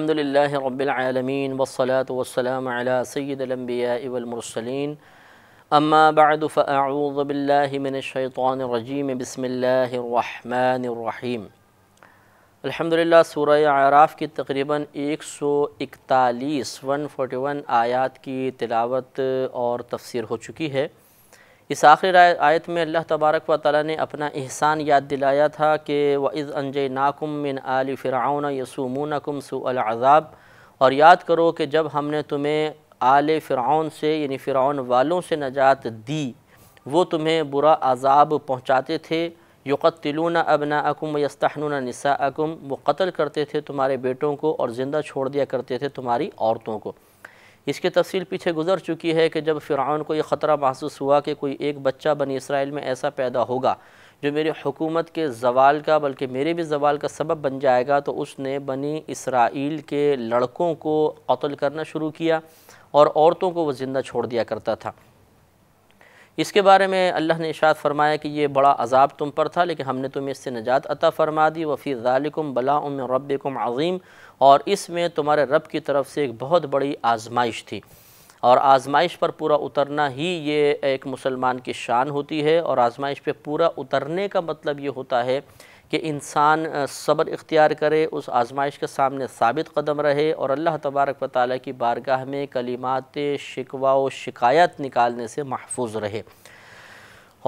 الحمد للہ رب العالمین والصلاة والسلام على سید الانبیاء والمرسلین اما بعد فاعوذ باللہ من الشیطان الرجیم بسم اللہ الرحمن الرحیم الحمدللہ سورہ عراف کی تقریباً ایک سو اکتالیس ون فورٹی ون آیات کی تلاوت اور تفسیر ہو چکی ہے اس آخری آیت میں اللہ تبارک و تعالی نے اپنا احسان یاد دلایا تھا کہ وَإِذْ أَنْجَيْنَاكُمْ مِنْ آلِ فِرْعَوْنَ يَسُومُونَكُمْ سُوءَ الْعَذَابِ اور یاد کرو کہ جب ہم نے تمہیں آلِ فرعون سے یعنی فرعون والوں سے نجات دی وہ تمہیں برا عذاب پہنچاتے تھے يُقَتِّلُونَ أَبْنَاءَكُمْ وَيَسْتَحْنُونَ نِسَاءَكُمْ وہ قتل کرتے تھے تمہارے بیٹوں کو اور زندہ چھوڑ دیا کرتے تھے تمہاری عورتوں کو اس کے تفصیل پیچھے گزر چکی ہے کہ جب فرعون کو یہ خطرہ محسوس ہوا کہ کوئی ایک بچہ بنی اسرائیل میں ایسا پیدا ہوگا جو میری حکومت کے زوال کا بلکہ میرے بھی زوال کا سبب بن جائے گا تو اس نے بنی اسرائیل کے لڑکوں کو قتل کرنا شروع کیا اور عورتوں کو وہ زندہ چھوڑ دیا کرتا تھا اس کے بارے میں اللہ نے اشارت فرمایا کہ یہ بڑا عذاب تم پر تھا لیکن ہم نے تمہیں اس سے نجات عطا فرما دی وفی ذالکم بَلَاءٌ مِّن رَبِّكُمْ عَظِيمٌ عظیم اور اس میں تمہارے رب کی طرف سے ایک بہت بڑی آزمائش تھی اور آزمائش پر پورا اترنا ہی یہ ایک مسلمان کی شان ہوتی ہے اور آزمائش پہ پورا اترنے کا مطلب یہ ہوتا ہے کہ انسان صبر اختیار کرے اس آزمائش کے سامنے ثابت قدم رہے اور اللہ تبارک و تعالیٰ کی بارگاہ میں کلمات شکوہ و شکایت نکالنے سے محفوظ رہے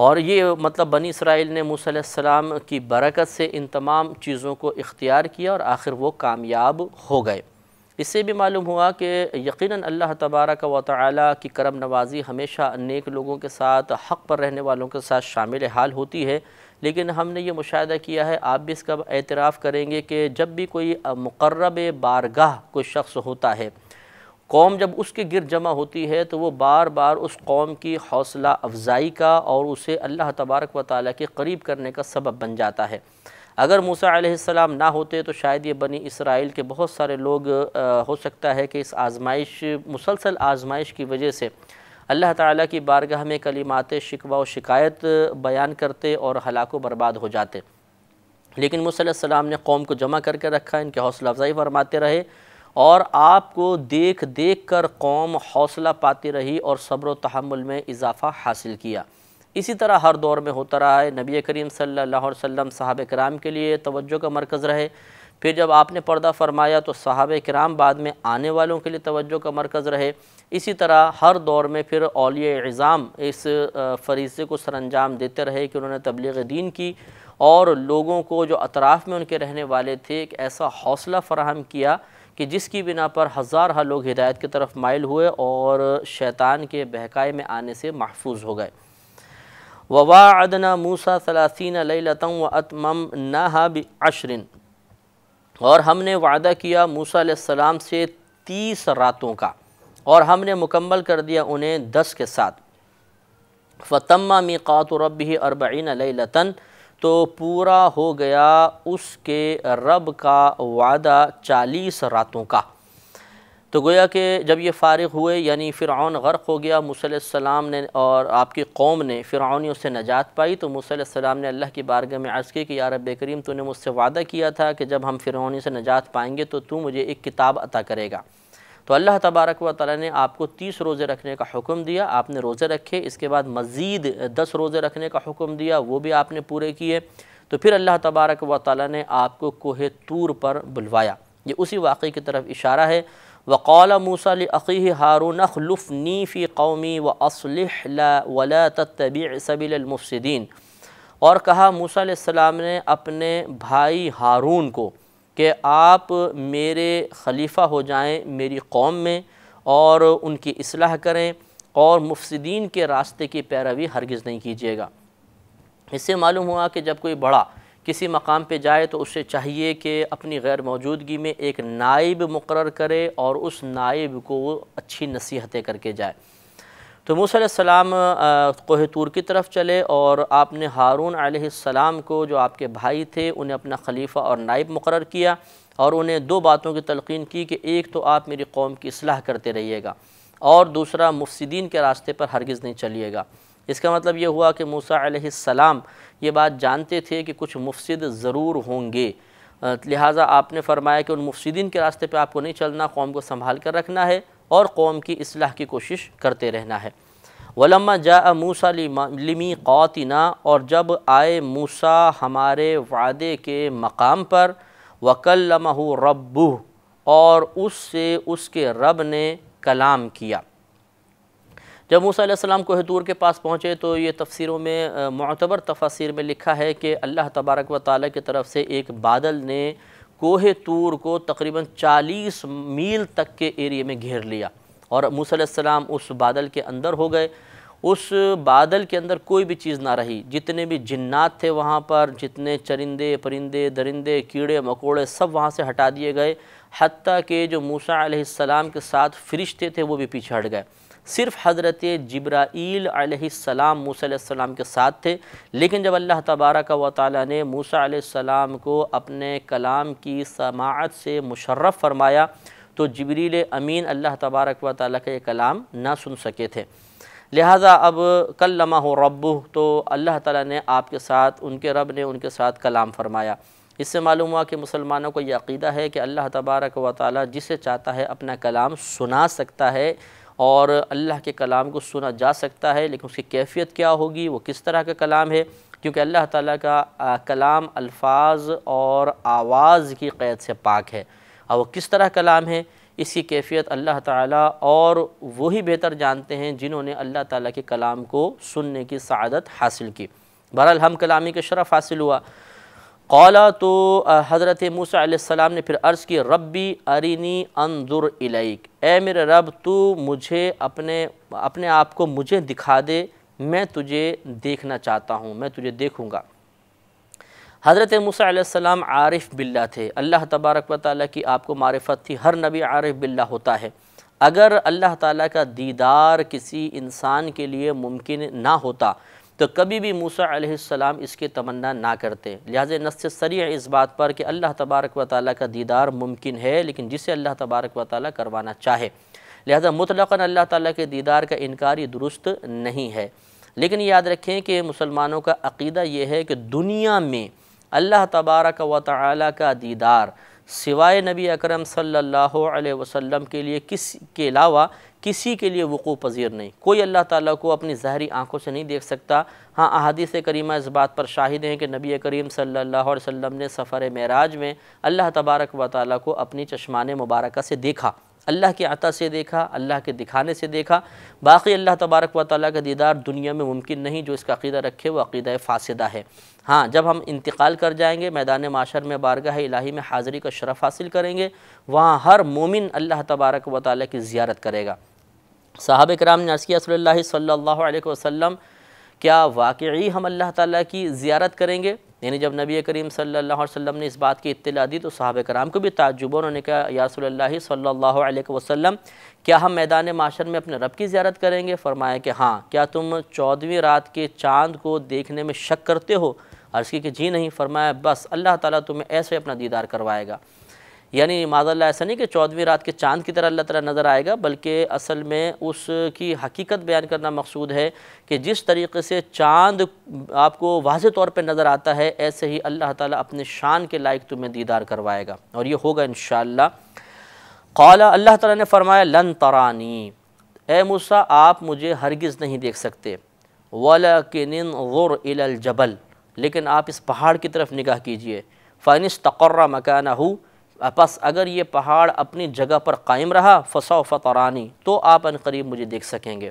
اور یہ مطلب بنی اسرائیل نے موسیٰ علیہ السلام کی برکت سے ان تمام چیزوں کو اختیار کیا اور آخر وہ کامیاب ہو گئے اس سے بھی معلوم ہوا کہ یقیناً اللہ تبارک و تعالی کی کرم نوازی ہمیشہ نیک لوگوں کے ساتھ حق پر رہنے والوں کے ساتھ شامل حال ہوتی ہے لیکن ہم نے یہ مشاہدہ کیا ہے آپ بھی اس کا اعتراف کریں گے کہ جب بھی کوئی مقرب بارگاہ کوئی شخص ہوتا ہے قوم جب اس کے گر جمع ہوتی ہے تو وہ بار بار اس قوم کی حوصلہ افزائی کا اور اسے اللہ تبارک و تعالیٰ کے قریب کرنے کا سبب بن جاتا ہے اگر موسیٰ علیہ السلام نہ ہوتے تو شاید یہ بنی اسرائیل کے بہت سارے لوگ ہو سکتا ہے کہ اس آزمائش مسلسل آزمائش کی وجہ سے اللہ تعالیٰ کی بارگاہ میں کلمات شکوہ و شکایت بیان کرتے اور ہلاک و برباد ہو جاتے لیکن موسیٰ علیہ السلام نے قوم کو جمع کر کے رکھا ان کی حوصلہ افزائی فرماتے رہے اور آپ کو دیکھ دیکھ کر قوم حوصلہ پاتی رہی اور صبر و تحمل میں اضافہ حاصل کیا اسی طرح ہر دور میں ہوتا رہا ہے نبی کریم صلی اللہ علیہ وسلم صحابہ کرام کے لیے توجہ کا مرکز رہے پھر جب آپ نے پردہ فرمایا تو صحابہ کرام بعد میں آنے والوں کے لیے توجہ کا مرکز رہے اسی طرح ہر دور میں پھر اولیاء عظام اس فریضے کو سر انجام دیتے رہے کہ انہوں نے تبلیغ دین کی اور لوگوں کو جو اطراف میں ان کے رہنے والے تھے ایک ایسا حوصلہ فراہم کیا کہ جس کی بنا پر ہزارہ لوگ ہدایت کی طرف مائل ہوئے اور شیطان کے بہکائے میں آنے سے محفوظ ہو گئے وَوَاعَدْنَا مُوسَى ثَلَاثِينَ ثلاثین وَأَتْمَمْنَاهَا بِعَشْرٍ و اور ہم نے وعدہ کیا موسیٰ علیہ السلام سے تیس راتوں کا اور ہم نے مکمل کر دیا انہیں دس کے ساتھ فتمہ میقات رَبِّهِ أَرْبَعِينَ لَيْلَةً تو پورا ہو گیا اس کے رب کا وعدہ چالیس راتوں کا تو گویا کہ جب یہ فارغ ہوئے یعنی فرعون غرق ہو گیا موسیٰ علیہ السلام نے اور آپ کی قوم نے فرعونی اس سے نجات پائی تو موسیٰ علیہ السلام نے اللہ کی بارگاہ میں عرض کی کہ یا رب کریم تو نے مجھ سے وعدہ کیا تھا کہ جب ہم فرعونی سے نجات پائیں گے تو تو مجھے ایک کتاب عطا کرے گا تو اللہ تبارک و تعالی نے آپ کو تیس روزے رکھنے کا حکم دیا آپ نے روزے رکھے اس کے بعد مزید دس روزے رکھنے کا حکم دیا وہ بھی آپ نے پورے کیے تو پھر اللہ تبارک و تعالی نے آپ کو کوہ تور پر بلوایا یہ اسی واقعے کی طرف اشارہ ہے وقال موسیٰ موسیعی ہارون اخلفنی فی قومی و ولا تتبع سبیل المفسدین اور کہا موسیٰ علیہ السلام نے اپنے بھائی ہارون کو کہ آپ میرے خلیفہ ہو جائیں میری قوم میں اور ان کی اصلاح کریں اور مفسدین کے راستے کی پیروی ہرگز نہیں کیجیے گا اس سے معلوم ہوا کہ جب کوئی بڑا کسی مقام پہ جائے تو اسے چاہیے کہ اپنی غیر موجودگی میں ایک نائب مقرر کرے اور اس نائب کو اچھی نصیحتیں کر کے جائے تو موسیٰ علیہ السلام تور کی طرف چلے اور آپ نے ہارون علیہ السلام کو جو آپ کے بھائی تھے انہیں اپنا خلیفہ اور نائب مقرر کیا اور انہیں دو باتوں کی تلقین کی کہ ایک تو آپ میری قوم کی اصلاح کرتے رہیے گا اور دوسرا مفسدین کے راستے پر ہرگز نہیں چلیے گا اس کا مطلب یہ ہوا کہ موسیٰ علیہ السلام یہ بات جانتے تھے کہ کچھ مفسد ضرور ہوں گے لہٰذا آپ نے فرمایا کہ ان مفسدین کے راستے پہ آپ کو نہیں چلنا قوم کو سنبھال کر رکھنا ہے اور قوم کی اصلاح کی کوشش کرتے رہنا ہے ولما جا موسا لمی قوت اور جب آئے موسیٰ ہمارے وعدے کے مقام پر وکلمہ ربو اور اس سے اس کے رب نے کلام کیا جب موسیٰ علیہ السلام کو حضور کے پاس پہنچے تو یہ تفسیروں میں معتبر تفسیر میں لکھا ہے کہ اللہ تبارک و تعالیٰ کی طرف سے ایک بادل نے کوہ تور کو تقریباً چالیس میل تک کے ایریے میں گھیر لیا اور موسیٰ علیہ السلام اس بادل کے اندر ہو گئے اس بادل کے اندر کوئی بھی چیز نہ رہی جتنے بھی جنات تھے وہاں پر جتنے چرندے پرندے درندے کیڑے مکوڑے سب وہاں سے ہٹا دیے گئے حتیٰ کہ جو موسیٰ علیہ السلام کے ساتھ فرشتے تھے وہ بھی پیچھے ہٹ گئے صرف حضرت جبرائیل علیہ السلام موسیٰ علیہ السلام کے ساتھ تھے لیکن جب اللہ تبارک و تعالی نے موسیٰ علیہ السلام کو اپنے کلام کی سماعت سے مشرف فرمایا تو جبریل امین اللہ تبارک و تعالی کے یہ کلام نہ سن سکے تھے لہٰذا اب کلمہ ہو رب تو اللہ تعالیٰ نے آپ کے ساتھ ان کے رب نے ان کے ساتھ کلام فرمایا اس سے معلوم ہوا کہ مسلمانوں کو یہ عقیدہ ہے کہ اللہ تبارک و تعالی جسے چاہتا ہے اپنا کلام سنا سکتا ہے اور اللہ کے کلام کو سنا جا سکتا ہے لیکن اس کی کیفیت کیا ہوگی وہ کس طرح کا کلام ہے کیونکہ اللہ تعالیٰ کا کلام الفاظ اور آواز کی قید سے پاک ہے اور وہ کس طرح کلام ہے اس کی کیفیت اللہ تعالیٰ اور وہی بہتر جانتے ہیں جنہوں نے اللہ تعالیٰ کے کلام کو سننے کی سعادت حاصل کی بہرحال ہم کلامی کے شرف حاصل ہوا قولا تو حضرت موسیٰ علیہ السلام نے پھر عرض کی ربی ارینی اندر الیک اے میرے رب تو مجھے اپنے اپنے آپ کو مجھے دکھا دے میں تجھے دیکھنا چاہتا ہوں میں تجھے دیکھوں گا حضرت موسیٰ علیہ السلام عارف باللہ تھے اللہ تبارک و تعالیٰ کی آپ کو معرفت تھی ہر نبی عارف باللہ ہوتا ہے اگر اللہ تعالیٰ کا دیدار کسی انسان کے لیے ممکن نہ ہوتا تو کبھی بھی موسیٰ علیہ السلام اس کی تمنا نہ کرتے لہٰذا نص سریع اس بات پر کہ اللہ تبارک و تعالیٰ کا دیدار ممکن ہے لیکن جسے اللہ تبارک و تعالیٰ کروانا چاہے لہٰذا مطلق اللہ تعالیٰ کے دیدار کا انکاری درست نہیں ہے لیکن یاد رکھیں کہ مسلمانوں کا عقیدہ یہ ہے کہ دنیا میں اللہ تبارک و تعالیٰ کا دیدار سوائے نبی اکرم صلی اللہ علیہ وسلم کے لیے کس کے علاوہ کسی کے لیے وقوع پذیر نہیں کوئی اللہ تعالیٰ کو اپنی ظاہری آنکھوں سے نہیں دیکھ سکتا ہاں احادیث کریمہ اس بات پر شاہد ہیں کہ نبی کریم صلی اللہ علیہ وسلم نے سفر معراج میں اللہ تبارک و تعالیٰ کو اپنی چشمان مبارکہ سے دیکھا اللہ کے عطا سے دیکھا اللہ کے دکھانے سے دیکھا باقی اللہ تبارک و تعالیٰ کا دیدار دنیا میں ممکن نہیں جو اس کا عقیدہ رکھے وہ عقیدہ فاسدہ ہے ہاں جب ہم انتقال کر جائیں گے میدان معاشر میں بارگاہ الہی میں حاضری کا شرف حاصل کریں گے وہاں ہر مومن اللہ تبارک و تعالیٰ کی زیارت کرے گا صحاب کرام کیا صلی اللہ صلی اللہ علیہ وسلم کیا واقعی ہم اللہ تعالیٰ کی زیارت کریں گے یعنی جب نبی کریم صلی اللہ علیہ وسلم نے اس بات کی اطلاع دی تو صحابہ کرام کو بھی تعجب ہے انہوں نے کہا یا صلی اللہ صلی اللہ علیہ وسلم کیا ہم میدان معاشر میں اپنے رب کی زیارت کریں گے فرمایا کہ ہاں کیا تم چودویں رات کے چاند کو دیکھنے میں شک کرتے ہو عرض کی کہ جی نہیں فرمایا بس اللہ تعالیٰ تمہیں ایسے اپنا دیدار کروائے گا یعنی معذ اللہ ایسا نہیں کہ چودھویں رات کے چاند کی طرح اللہ تعالیٰ نظر آئے گا بلکہ اصل میں اس کی حقیقت بیان کرنا مقصود ہے کہ جس طریقے سے چاند آپ کو واضح طور پہ نظر آتا ہے ایسے ہی اللہ تعالیٰ اپنے شان کے لائق تمہیں دیدار کروائے گا اور یہ ہوگا انشاءاللہ قال اللہ تعالیٰ نے فرمایا لن ترانی اے موسیٰ آپ مجھے ہرگز نہیں دیکھ سکتے ولیکن انظر الالجبل لیکن آپ اس پہاڑ کی طرف نگاہ کیجئے فَإِنِسْتَقَرَّ مَكَانَهُ پس اگر یہ پہاڑ اپنی جگہ پر قائم رہا فسو و تو آپ انقریب مجھے دیکھ سکیں گے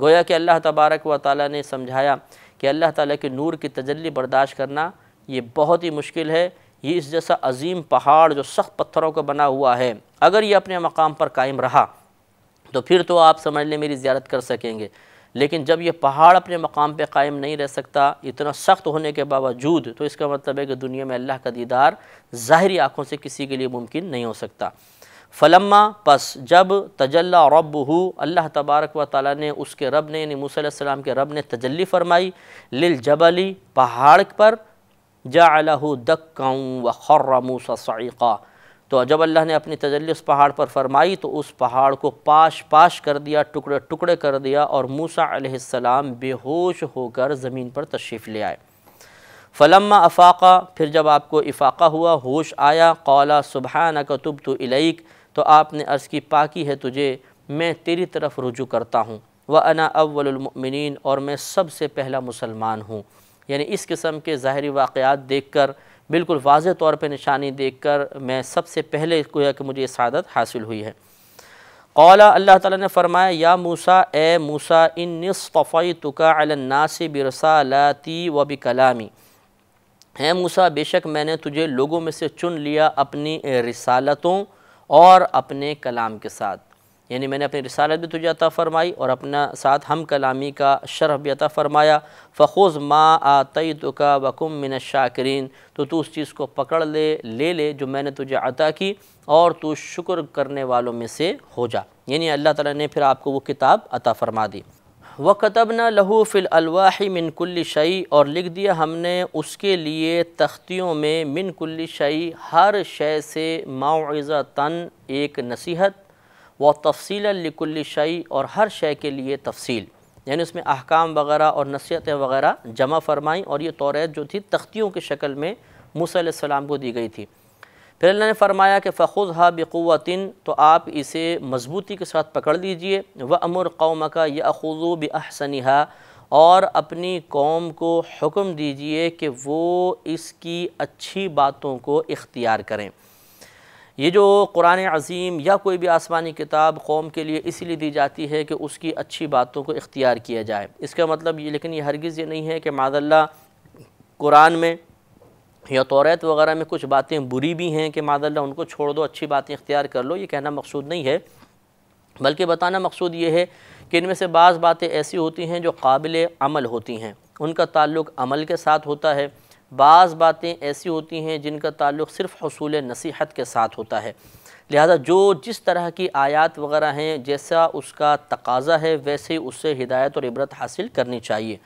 گویا کہ اللہ تبارک و تعالیٰ نے سمجھایا کہ اللہ تعالیٰ کے نور کی تجلی برداشت کرنا یہ بہت ہی مشکل ہے یہ اس جیسا عظیم پہاڑ جو سخت پتھروں کو بنا ہوا ہے اگر یہ اپنے مقام پر قائم رہا تو پھر تو آپ سمجھ لیں میری زیارت کر سکیں گے لیکن جب یہ پہاڑ اپنے مقام پہ قائم نہیں رہ سکتا اتنا سخت ہونے کے باوجود تو اس کا مطلب ہے کہ دنیا میں اللہ کا دیدار ظاہری آنکھوں سے کسی کے لیے ممکن نہیں ہو سکتا فلما پس جب تجلّہ رب ہو اللہ تبارک و تعالیٰ نے اس کے رب نے یعنی موسیٰ علیہ السلام کے رب نے تجلی فرمائی لِلْجَبَلِ جب پہاڑ پر جَعَلَهُ دَكَّن وَخَرَّ و رعیقہ تو جب اللہ نے اپنی تجلی اس پہاڑ پر فرمائی تو اس پہاڑ کو پاش پاش کر دیا ٹکڑے ٹکڑے کر دیا اور موسیٰ علیہ السلام بے ہوش ہو کر زمین پر تشریف لے آئے فلما افاقہ پھر جب آپ کو افاقہ ہوا ہوش آیا قولا سبحانہ کو تو الیک تو آپ نے عرض کی پاکی ہے تجھے میں تیری طرف رجوع کرتا ہوں وَأَنَا أَوَّلُ الْمُؤْمِنِينَ اور میں سب سے پہلا مسلمان ہوں یعنی اس قسم کے ظاہری واقعات دیکھ کر بالکل واضح طور پہ نشانی دیکھ کر میں سب سے پہلے کوئی ہے کہ مجھے سعادت حاصل ہوئی ہے قولا اللہ تعالیٰ نے فرمایا یا موسیٰ اے موسیٰ انی اصطفیتکا علی الناس برسالاتی و بکلامی اے موسیٰ بے شک میں نے تجھے لوگوں میں سے چن لیا اپنی رسالتوں اور اپنے کلام کے ساتھ یعنی میں نے اپنی رسالت بھی تجھے عطا فرمائی اور اپنا ساتھ ہم کلامی کا شرح بھی عطا فرمایا فقوض مَا آتَيْتُكَ تو کا الشَّاكِرِينَ من تو تو اس چیز کو پکڑ لے لے لے جو میں نے تجھے عطا کی اور تو شکر کرنے والوں میں سے ہو جا یعنی اللہ تعالیٰ نے پھر آپ کو وہ کتاب عطا فرما دی وَقَتَبْنَا لَهُ فِي الْأَلْوَاحِ مِنْ كُلِّ کلِ شعیع اور لکھ دیا ہم نے اس کے لیے تختیوں میں من كُلِّ شعی ہر شے سے معذہ تن ایک نصیحت وہ تفصیل شَيْءٍ اور ہر شے کے لیے تفصیل یعنی اس میں احکام وغیرہ اور نصیحتیں وغیرہ جمع فرمائیں اور یہ توریت جو تھی تختیوں کی شکل میں موسیٰ علیہ السلام کو دی گئی تھی پھر اللہ نے فرمایا کہ فخذ ہا تو آپ اسے مضبوطی کے ساتھ پکڑ لیجئے و امر قوم کا یہ اور اپنی قوم کو حکم دیجئے کہ وہ اس کی اچھی باتوں کو اختیار کریں یہ جو قرآن عظیم یا کوئی بھی آسمانی کتاب قوم کے لیے اس لیے دی جاتی ہے کہ اس کی اچھی باتوں کو اختیار کیا جائے اس کا مطلب یہ لیکن یہ ہرگز یہ نہیں ہے کہ معذ اللہ قرآن میں یا توریت وغیرہ میں کچھ باتیں بری بھی ہیں کہ معذ اللہ ان کو چھوڑ دو اچھی باتیں اختیار کر لو یہ کہنا مقصود نہیں ہے بلکہ بتانا مقصود یہ ہے کہ ان میں سے بعض باتیں ایسی ہوتی ہیں جو قابل عمل ہوتی ہیں ان کا تعلق عمل کے ساتھ ہوتا ہے بعض باتیں ایسی ہوتی ہیں جن کا تعلق صرف حصول نصیحت کے ساتھ ہوتا ہے لہذا جو جس طرح کی آیات وغیرہ ہیں جیسا اس کا تقاضا ہے ویسے اس سے ہدایت اور عبرت حاصل کرنی چاہیے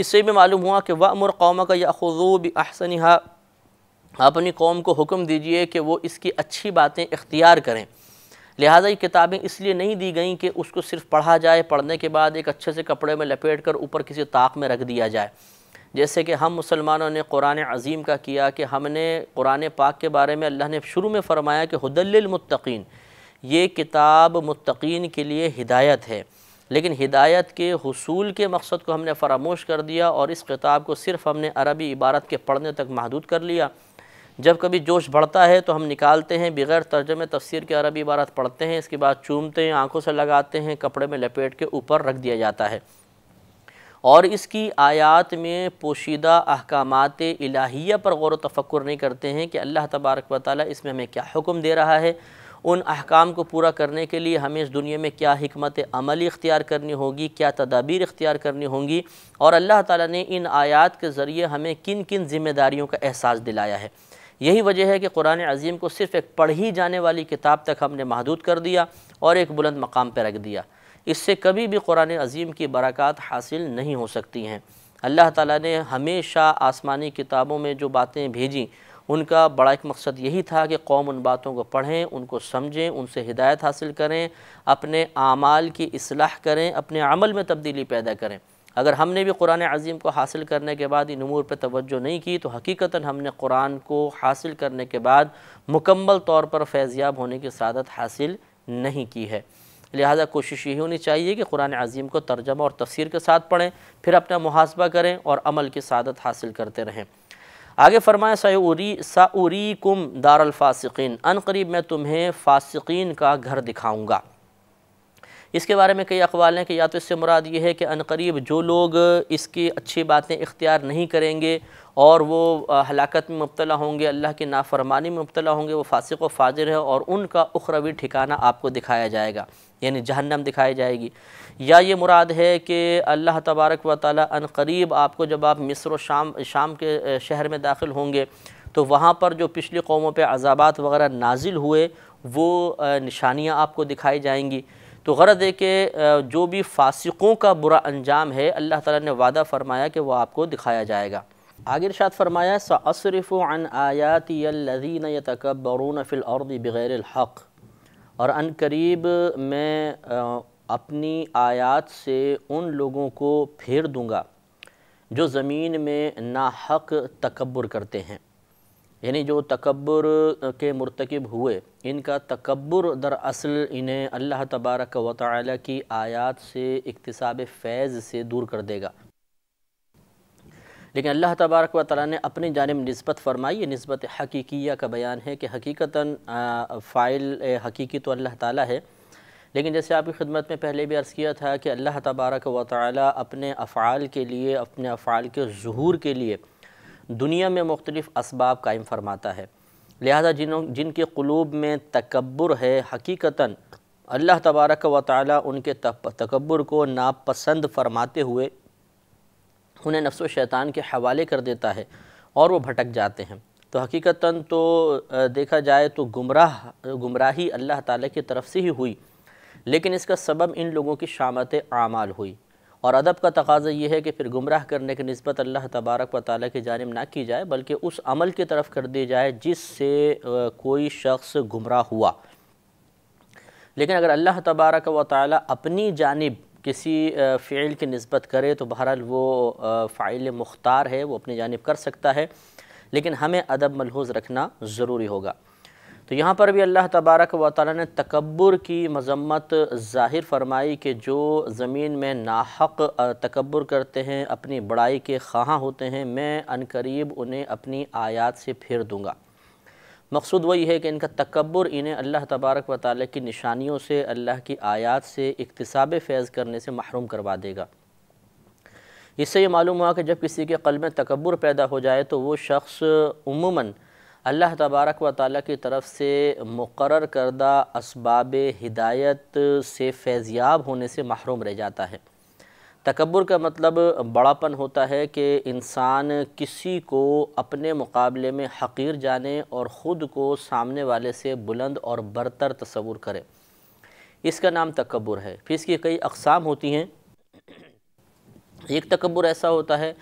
اس سے بھی معلوم ہوا کہ وَأْمُرْ قَوْمَكَ يَأْخُذُوا بِأَحْسَنِهَا اپنی قوم کو حکم دیجئے کہ وہ اس کی اچھی باتیں اختیار کریں لہٰذا یہ کتابیں اس لیے نہیں دی گئیں کہ اس کو صرف پڑھا جائے پڑھنے کے بعد ایک اچھے سے کپڑے میں لپیٹ کر اوپر کسی طاق میں رکھ دیا جائے جیسے کہ ہم مسلمانوں نے قرآن عظیم کا کیا کہ ہم نے قرآن پاک کے بارے میں اللہ نے شروع میں فرمایا کہ حدل المتقین یہ کتاب متقین کے لیے ہدایت ہے لیکن ہدایت کے حصول کے مقصد کو ہم نے فراموش کر دیا اور اس کتاب کو صرف ہم نے عربی عبارت کے پڑھنے تک محدود کر لیا جب کبھی جوش بڑھتا ہے تو ہم نکالتے ہیں بغیر ترجمہ تفسیر کے عربی عبارت پڑھتے ہیں اس کے بعد چومتے ہیں آنکھوں سے لگاتے ہیں کپڑے میں لپیٹ کے اوپر رکھ دیا جاتا ہے اور اس کی آیات میں پوشیدہ احکامات الہیہ پر غور و تفکر نہیں کرتے ہیں کہ اللہ تبارک و تعالیٰ اس میں ہمیں کیا حکم دے رہا ہے ان احکام کو پورا کرنے کے لیے ہمیں اس دنیا میں کیا حکمت عملی اختیار کرنی ہوگی کیا تدابیر اختیار کرنی ہوں گی اور اللہ تعالیٰ نے ان آیات کے ذریعے ہمیں کن کن ذمہ داریوں کا احساس دلایا ہے یہی وجہ ہے کہ قرآن عظیم کو صرف ایک پڑھی جانے والی کتاب تک ہم نے محدود کر دیا اور ایک بلند مقام پہ رکھ دیا اس سے کبھی بھی قرآن عظیم کی برکات حاصل نہیں ہو سکتی ہیں اللہ تعالیٰ نے ہمیشہ آسمانی کتابوں میں جو باتیں بھیجیں ان کا بڑا ایک مقصد یہی تھا کہ قوم ان باتوں کو پڑھیں ان کو سمجھیں ان سے ہدایت حاصل کریں اپنے اعمال کی اصلاح کریں اپنے عمل میں تبدیلی پیدا کریں اگر ہم نے بھی قرآن عظیم کو حاصل کرنے کے بعد ان امور پہ توجہ نہیں کی تو حقیقتاً ہم نے قرآن کو حاصل کرنے کے بعد مکمل طور پر فیضیاب ہونے کی سعادت حاصل نہیں کی ہے لہٰذا کوشش یہی ہونی چاہیے کہ قرآن عظیم کو ترجمہ اور تفسیر کے ساتھ پڑھیں پھر اپنا محاسبہ کریں اور عمل کی سعادت حاصل کرتے رہیں آگے فرمائیں سعی دَارَ الْفَاسِقِينَ دار الفاصقین میں تمہیں فاسقین کا گھر دکھاؤں گا اس کے بارے میں کئی اقوال ہیں کہ یا تو اس سے مراد یہ ہے کہ عنقریب جو لوگ اس کی اچھی باتیں اختیار نہیں کریں گے اور وہ ہلاکت میں مبتلا ہوں گے اللہ کی نافرمانی میں مبتلا ہوں گے وہ فاسق و فاضر ہے اور ان کا اخروی ٹھکانہ آپ کو دکھایا جائے گا یعنی جہنم دکھائی جائے گی یا یہ مراد ہے کہ اللہ تبارک و تعالی انقریب آپ کو جب آپ مصر و شام شام کے شہر میں داخل ہوں گے تو وہاں پر جو پچھلی قوموں پہ عذابات وغیرہ نازل ہوئے وہ نشانیاں آپ کو دکھائی جائیں گی تو غرض ہے کہ جو بھی فاسقوں کا برا انجام ہے اللہ تعالیٰ نے وعدہ فرمایا کہ وہ آپ کو دکھایا جائے گا آگے ارشاد فرمایا سَأَصْرِفُ عَنْ آيَاتِيَ الَّذِينَ يَتَكَبَّرُونَ فِي الْأَرْضِ بِغَيْرِ الْحَقِّ الحق اور ان قریب میں اپنی آیات سے ان لوگوں کو پھیر دوں گا جو زمین میں ناحق تکبر کرتے ہیں یعنی جو تکبر کے مرتکب ہوئے ان کا تکبر در اصل انہیں اللہ تبارک و تعالی کی آیات سے اقتصاب فیض سے دور کر دے گا لیکن اللہ تبارک و تعالی نے اپنی جانب نسبت فرمائی یہ نسبت حقیقیہ کا بیان ہے کہ حقیقتا فائل حقیقی تو اللہ تعالی ہے لیکن جیسے آپ کی خدمت میں پہلے بھی عرض کیا تھا کہ اللہ تبارک و تعالی اپنے افعال کے لیے اپنے افعال کے ظہور کے لیے دنیا میں مختلف اسباب قائم فرماتا ہے لہذا جن کے قلوب میں تکبر ہے حقیقتاً اللہ تبارک و تعالی ان کے تکبر کو ناپسند فرماتے ہوئے انہیں نفس و شیطان کے حوالے کر دیتا ہے اور وہ بھٹک جاتے ہیں تو حقیقتاً تو دیکھا جائے تو گمراہ گمراہی اللہ تعالیٰ کی طرف سے ہی ہوئی لیکن اس کا سبب ان لوگوں کی شامت اعمال ہوئی اور ادب کا تقاضی یہ ہے کہ پھر گمراہ کرنے کی نسبت اللہ تبارک و تعالیٰ کی جانب نہ کی جائے بلکہ اس عمل کی طرف کر دی جائے جس سے کوئی شخص گمراہ ہوا لیکن اگر اللہ تبارک و تعالیٰ اپنی جانب کسی فعل کی نسبت کرے تو بہرحال وہ فعل مختار ہے وہ اپنی جانب کر سکتا ہے لیکن ہمیں ادب ملحوظ رکھنا ضروری ہوگا تو یہاں پر بھی اللہ تبارک و تعالی نے تکبر کی مذمت ظاہر فرمائی کہ جو زمین میں ناحق تکبر کرتے ہیں اپنی بڑائی کے خواہاں ہوتے ہیں میں عنقریب انہیں اپنی آیات سے پھیر دوں گا مقصود وہی ہے کہ ان کا تکبر انہیں اللہ تبارک و تعالی کی نشانیوں سے اللہ کی آیات سے اقتصاب فیض کرنے سے محروم کروا دے گا اس سے یہ معلوم ہوا کہ جب کسی کے قلب میں تکبر پیدا ہو جائے تو وہ شخص عموماً اللہ تبارک و تعالیٰ کی طرف سے مقرر کردہ اسباب ہدایت سے فیضیاب ہونے سے محروم رہ جاتا ہے تکبر کا مطلب بڑا پن ہوتا ہے کہ انسان کسی کو اپنے مقابلے میں حقیر جانے اور خود کو سامنے والے سے بلند اور برتر تصور کرے اس کا نام تکبر ہے پھر اس کی کئی اقسام ہوتی ہیں ایک تکبر ایسا ہوتا ہے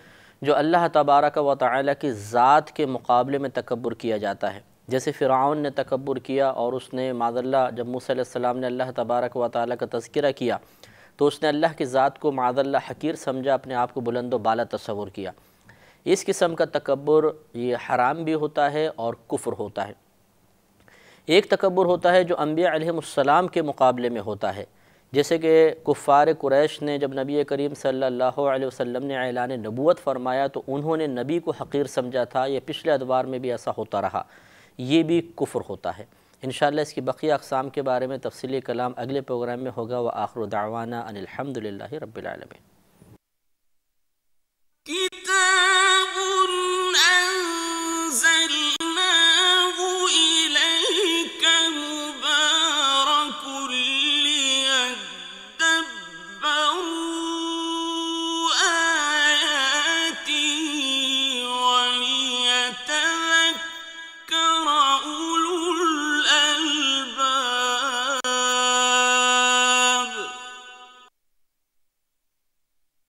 جو اللہ تبارک و تعالی کی ذات کے مقابلے میں تکبر کیا جاتا ہے جیسے فرعون نے تکبر کیا اور اس نے ماد اللہ جب علیہ السلام نے اللہ تبارک و تعالی کا تذکرہ کیا تو اس نے اللہ کی ذات کو معذ اللہ حقیر سمجھا اپنے آپ کو بلند و بالا تصور کیا اس قسم کا تکبر یہ حرام بھی ہوتا ہے اور کفر ہوتا ہے ایک تکبر ہوتا ہے جو انبیاء علیہ السلام کے مقابلے میں ہوتا ہے جیسے کہ کفار قریش نے جب نبی کریم صلی اللہ علیہ وسلم نے اعلان نبوت فرمایا تو انہوں نے نبی کو حقیر سمجھا تھا یہ پچھلے ادوار میں بھی ایسا ہوتا رہا یہ بھی کفر ہوتا ہے انشاءاللہ اس کی بقیہ اقسام کے بارے میں تفصیلی کلام اگلے پروگرام میں ہوگا وآخر آخر ان الحمد رب العالمين